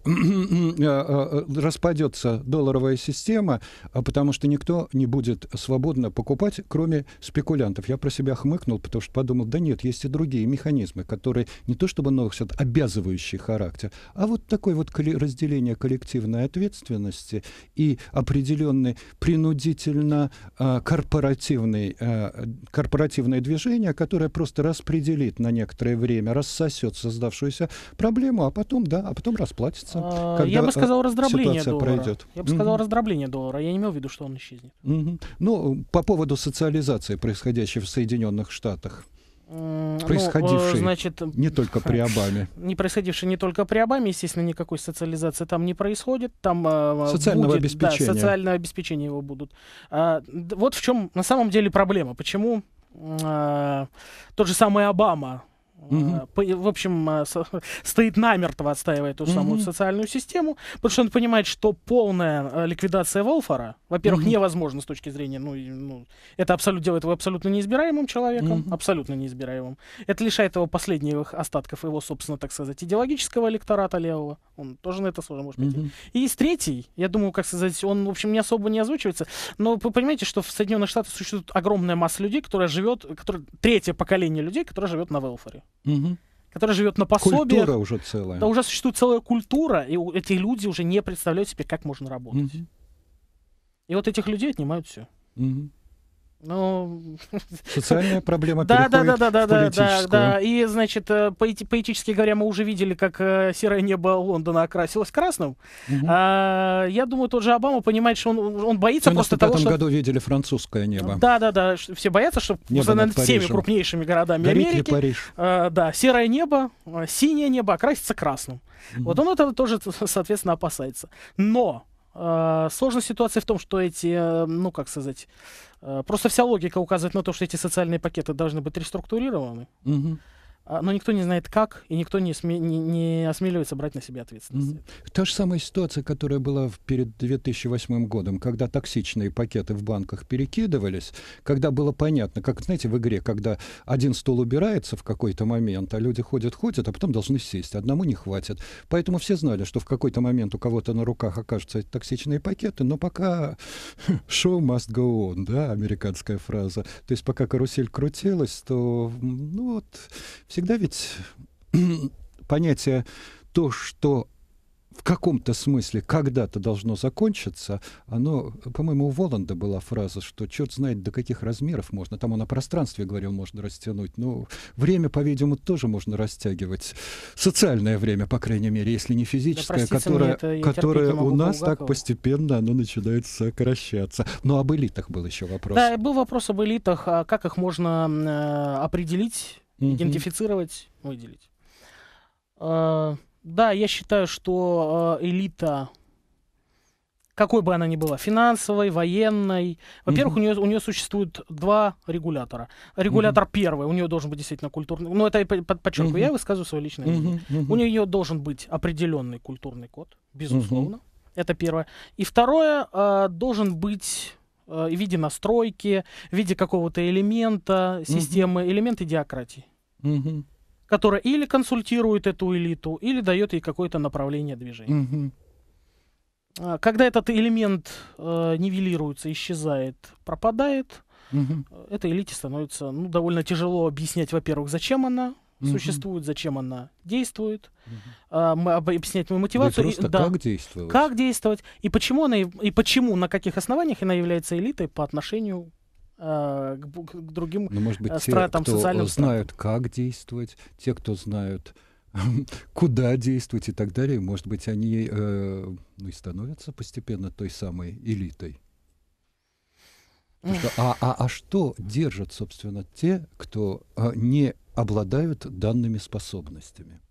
распадется долларовая система, а потому что никто не будет свободно покупать, кроме спекулянтов. Я про себя хмыкнул, потому что подумал, да нет, есть и другие идеи механизмы, которые не то чтобы новых, а обязывающий характер, а вот такое вот разделение коллективной ответственности и определенный принудительно а, корпоративный а, корпоративное движение, которое просто распределит на некоторое время, рассосет создавшуюся проблему, а потом, да, а потом расплатится. А, когда я бы сказал раздробление доллара. Пройдет. Я бы сказал угу. раздробление доллара. Я не имел в виду, что он исчезнет. Угу. Ну, по поводу социализации, происходящей в Соединенных Штатах происходившие ну, значит, не только при Обаме. Не происходившие не только при Обаме, естественно, никакой социализации там не происходит. Там, а, а, социального будет, обеспечения. Да, социального обеспечения его будут. А, вот в чем на самом деле проблема. Почему а, тот же самый Обама Угу. в общем, э, стоит намертво отстаивает эту самую угу. социальную систему, потому что он понимает, что полная э, ликвидация Волфора, во-первых, угу. невозможна с точки зрения, ну, ну это абсолютно делает его абсолютно неизбираемым человеком, угу. абсолютно неизбираемым. Это лишает его последних остатков его, собственно, так сказать, идеологического электората левого. Он тоже на это сложно может быть. Угу. И есть третий, я думаю, как сказать, он, в общем, не особо не озвучивается, но вы понимаете, что в Соединенных Штатах существует огромная масса людей, которая живет, которая, третье поколение людей, которое живет на Велфоре. Угу который живет на пособиях. Культура уже целая. Да, уже существует целая культура, и эти люди уже не представляют себе, как можно работать. Угу. И вот этих людей отнимают все. Угу. Ну... Социальная проблема да, да, да, да, да, да, да, да. И, значит, э, поэти- поэтически говоря, мы уже видели, как э, серое небо Лондона окрасилось красным. Угу. А, я думаю, тот же Обама понимает, что он, он боится в просто того, что... В этом году видели французское небо. Да, да, да. Все боятся, что небо за над всеми крупнейшими городами Горит Америки... Париж. А, да, серое небо, синее небо окрасится красным. Угу. Вот он это тоже, соответственно, опасается. Но а, сложность ситуации в том, что эти, э, ну как сказать, э, просто вся логика указывает на то, что эти социальные пакеты должны быть реструктурированы. Угу. А, но никто не знает как, и никто не, сме, не, не осмеливается брать на себя ответственность. Mm-hmm. Та же самая ситуация, которая была перед 2008 годом, когда токсичные пакеты в банках перекидывались, когда было понятно, как, знаете, в игре, когда один стол убирается в какой-то момент, а люди ходят, ходят, а потом должны сесть, одному не хватит. Поэтому все знали, что в какой-то момент у кого-то на руках окажутся токсичные пакеты, но пока show must go on, да, американская фраза. То есть пока карусель крутилась, то, ну вот, Всегда ведь понятие то, что в каком-то смысле когда-то должно закончиться, оно, по-моему, у Воланда была фраза, что черт знает, до каких размеров можно. Там он о пространстве говорил, можно растянуть. Но время, по-видимому, тоже можно растягивать. Социальное время, по крайней мере, если не физическое, да, которое, мне, которое у нас так постепенно оно начинает сокращаться. Но об элитах был еще вопрос. Да, был вопрос об элитах. А как их можно э, определить? Угу. Идентифицировать, выделить. Э, да, я считаю, что а, элита какой бы она ни была, финансовой, военной. Во-первых, mm-hmm. у, нее, у нее существует два регулятора. Регулятор mm-hmm. первый, у нее должен быть действительно культурный, ну это подчеркиваю, mm-hmm. я высказываю свое личное мнение. Mm-hmm. Mm-hmm. У нее должен быть определенный культурный код, безусловно. Mm-hmm. Это первое. И второе, э, должен быть Э, в виде настройки, в виде какого-то элемента, системы, угу. элемент идиократии. Угу. Которая или консультирует эту элиту, или дает ей какое-то направление движения. Угу. Когда этот элемент э, нивелируется, исчезает, пропадает, угу. этой элите становится ну, довольно тяжело объяснять, во-первых, зачем она, угу. существует, зачем она действует, угу. а, мы объяснять мою мотивацию. Да, и, и, да, как действовать? Как действовать и почему она и почему на каких основаниях она является элитой по отношению а, к, к другим ну, может быть, э, стратам, те, кто социальным знают, стратам. как действовать, те, кто знают, куда действовать и так далее, может быть, они э, ну, и становятся постепенно той самой элитой. Что, а, а, а что держат, собственно, те, кто а, не обладают данными способностями?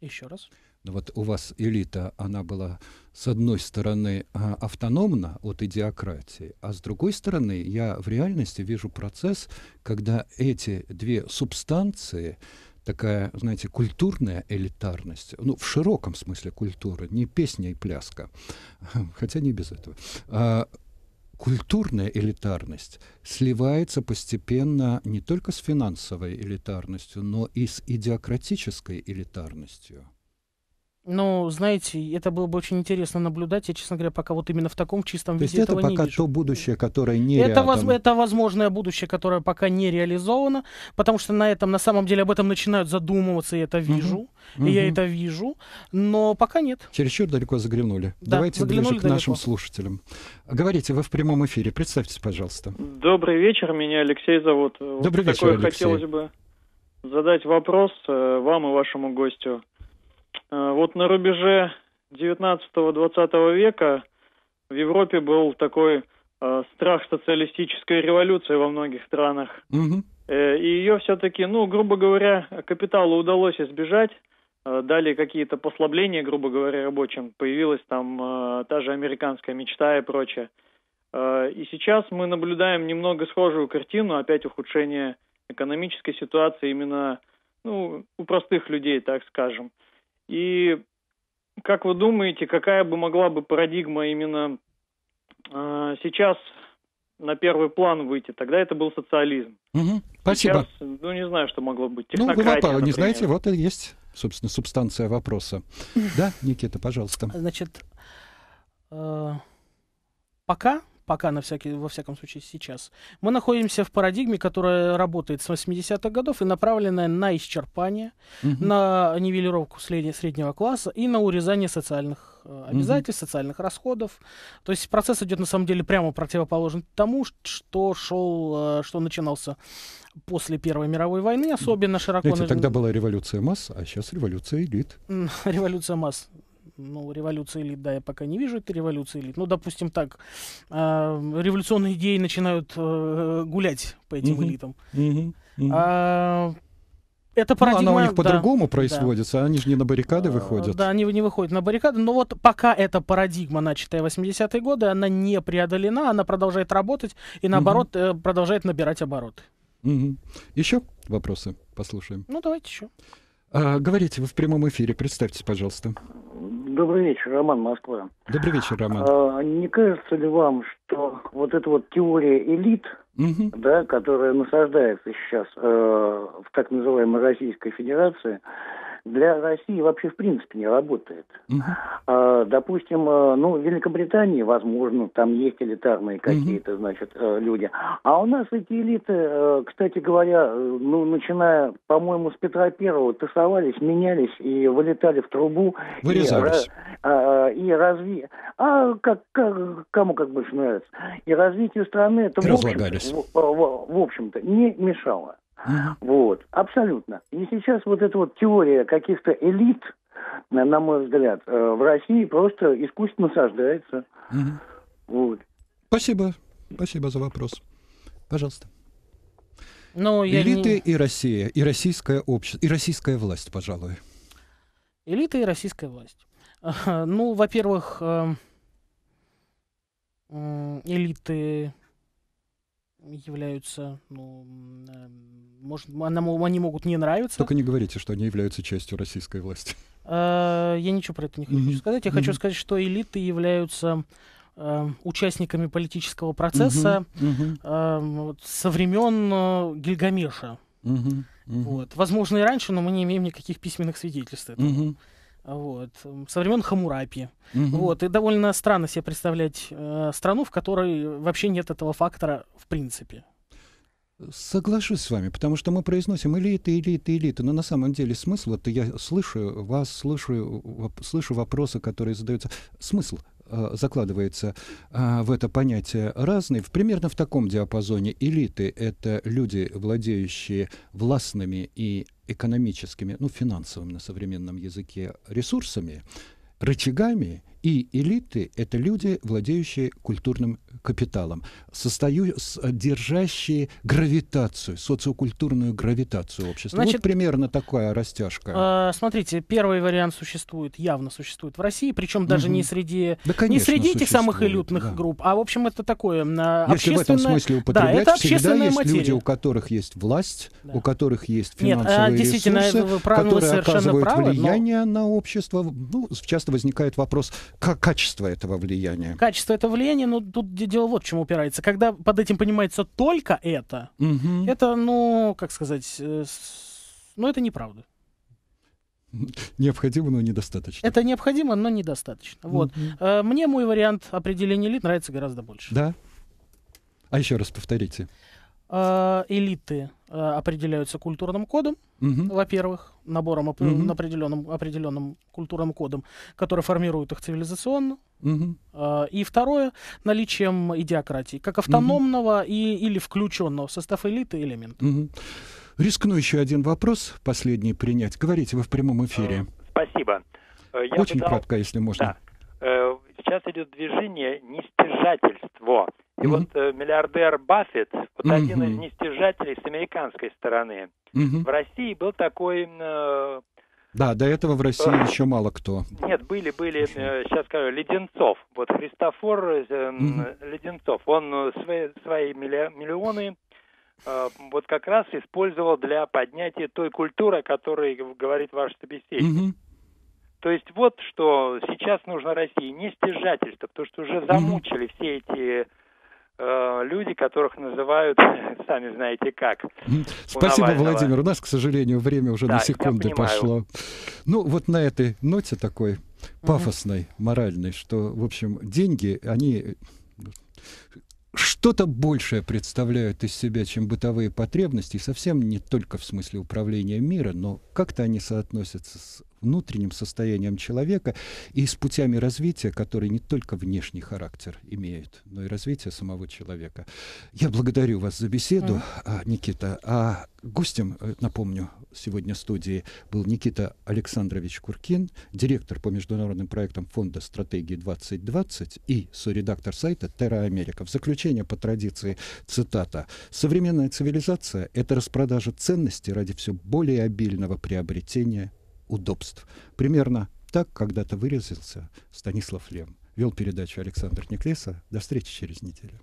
Еще раз. Ну вот у вас элита, она была с одной стороны а, автономна от идиократии, а с другой стороны я в реальности вижу процесс, когда эти две субстанции такая, знаете, культурная элитарность, ну, в широком смысле культуры, не песня и пляска, хотя не без этого, а, культурная элитарность сливается постепенно не только с финансовой элитарностью, но и с идиократической элитарностью. Ну, знаете, это было бы очень интересно наблюдать. Я, честно говоря, пока вот именно в таком чистом То виде есть это этого пока не вижу. то будущее, которое не это, воз... это возможное будущее, которое пока не реализовано, потому что на этом, на самом деле, об этом начинают задумываться, и это вижу, угу. и угу. я это вижу, но пока нет. Чересчур далеко заглянули. Да, Давайте заглянули ближе к далеко. нашим слушателям. Говорите, вы в прямом эфире, представьтесь, пожалуйста. Добрый вечер, меня Алексей зовут. Добрый вот вечер, такое Алексей. хотелось бы задать вопрос э, вам и вашему гостю. Э, вот на рубеже 19-20 века в Европе был такой э, страх социалистической революции во многих странах. Угу. и ее все-таки, ну, грубо говоря, капиталу удалось избежать. дали какие-то послабления, грубо говоря, рабочим. Появилась там та же американская мечта и прочее. и сейчас мы наблюдаем немного схожую картину, опять ухудшение экономической ситуации именно ну, у простых людей, так скажем. И как вы думаете, какая бы могла бы парадигма именно э, сейчас на первый план выйти? Тогда это был социализм. Угу, спасибо. Сейчас, ну, не знаю, что могло быть. Ну, вы а, например. не знаете, вот и есть, собственно, субстанция вопроса. Да, Никита, пожалуйста. Значит, э, пока пока на всякий, во всяком случае сейчас, мы находимся в парадигме, которая работает с 80-х годов и направленная на исчерпание, угу. на нивелировку средне, среднего класса и на урезание социальных э, обязательств, угу. социальных расходов. То есть процесс идет на самом деле прямо противоположен тому, что шел, э, что начинался после Первой мировой войны, особенно широко. Знаете, тогда была революция масс, а сейчас революция элит. Революция масс ну, революции элит, да, я пока не вижу этой революции элит. Ну, допустим, так, э, революционные идеи начинают э, гулять по этим угу, элитам. Угу, угу. А, это парадигма, ну, она у них по-другому да, происходится, да. они же не на баррикады а, выходят. Да, они не выходят на баррикады, но вот пока эта парадигма, начатая в 80-е годы, она не преодолена, она продолжает работать и, наоборот, угу. продолжает набирать обороты. Угу. Еще вопросы послушаем? Ну, давайте еще. А, говорите, вы в прямом эфире, представьтесь, пожалуйста. Добрый вечер, Роман Москва. Добрый вечер, Роман. А, не кажется ли вам, что вот эта вот теория элит, угу. да, которая насаждается сейчас э, в так называемой Российской Федерации, для России вообще в принципе не работает. uh Допустим, э, ну, в Великобритании, возможно, там есть элитарные какие-то, uh значит, э, люди. А у нас эти элиты, э, кстати говоря, ну, начиная, по-моему, с Петра Первого, тасовались, менялись и вылетали в трубу. Вырезались. А, а, и, и разве... А как, как, кому как больше нравится. И развитию страны это, в общем-то, в, в, в общем-то, не мешало. Вот, абсолютно. И сейчас вот эта вот теория каких-то элит, на мой взгляд, э, в России просто искусственно саждается. Ага. Вот. Спасибо. Спасибо за вопрос. Пожалуйста. Но ну, Элиты не... и Россия, и российское общество, и российская власть, пожалуй. Элиты и российская власть. Ну, во-первых, эм, элиты являются, ну, эм, может, она, они могут не нравиться. Только не говорите, что они являются частью российской власти. Э, я ничего про это не хочу сказать. Я хочу сказать, что элиты являются э, участниками политического процесса э, со времен Гильгамеша. Вот. Возможно, и раньше, но мы не имеем никаких письменных свидетельств этого. Вот. Со времен Хамурапи. Угу. Вот. И довольно странно себе представлять э, страну, в которой вообще нет этого фактора в принципе. Соглашусь с вами, потому что мы произносим элиты, элиты, элиты, но на самом деле смысл, вот я слышу вас, слышу, слышу вопросы, которые задаются. Смысл э, закладывается э, в это понятие разный. В, примерно в таком диапазоне элиты — это люди, владеющие властными и экономическими, ну, финансовыми на современном языке ресурсами, рычагами и элиты – это люди, владеющие культурным капиталом, состою, держащие гравитацию, социокультурную гравитацию общества. Значит, вот примерно такая растяжка. Э, смотрите, первый вариант существует, явно существует в России, причем даже угу. не среди, да, конечно, не среди этих самых элитных да. групп, а, в общем, это такое э, Если а, в этом смысле употреблять, да, это всегда есть материя. люди, у которых есть власть, да. у которых есть а, финансовые Нет, действительно, ресурсы, вы правы, которые оказывают правы, влияние но... на общество. Ну, часто возникает вопрос, как качество этого влияния? Качество этого влияния, ну, тут дело вот в чем упирается. Когда под этим понимается только это, угу. это, ну, как сказать, э, ну, это неправда. Необходимо, но недостаточно. Это необходимо, но недостаточно. Вот. Э, мне мой вариант определения элит нравится гораздо больше. Да. А еще раз повторите. Э, элиты э, определяются культурным кодом, угу. во-первых, набором оп- угу. определенным, определенным культурным кодом, который формирует их цивилизационно. Угу. И второе, наличием идиократии, как автономного угу. и, или включенного в состав элиты элемента. Угу. Рискну еще один вопрос, последний принять. Говорите вы в прямом эфире. Спасибо. Я Очень пытал... кратко, если можно. Да. Сейчас идет движение нестяжательство и mm вот э, миллиардер Баффет, вот mm один из нестяжателей с американской стороны. mm В России был такой... Э, да, до этого в России э, еще мало кто. Нет, были, были, э, сейчас скажу, Леденцов. Вот Христофор э, mm Леденцов, он э, свои, свои миллионы э, вот как раз использовал для поднятия той культуры, о которой говорит ваш собеседник. mm То есть вот что сейчас нужно России, не стяжательство, потому что уже замучили mm все эти Э, люди, которых называют, сами знаете как. Спасибо, у Владимир. У нас, к сожалению, время уже да, на секунды пошло. Ну, вот на этой ноте такой пафосной, mm-hmm. моральной, что, в общем, деньги, они что-то большее представляют из себя, чем бытовые потребности, совсем не только в смысле управления мира, но как-то они соотносятся с внутренним состоянием человека и с путями развития, которые не только внешний характер имеют, но и развитие самого человека. Я благодарю вас за беседу, mm-hmm. Никита. А гостем, э, напомню, сегодня в студии был Никита Александрович Куркин, директор по международным проектам фонда «Стратегии 2020» и соредактор сайта Terra Америка». В заключение по традиции цитата. «Современная цивилизация — это распродажа ценностей ради все более обильного приобретения удобств. Примерно так когда-то выразился Станислав Лем. Вел передачу Александр Неклеса. До встречи через неделю.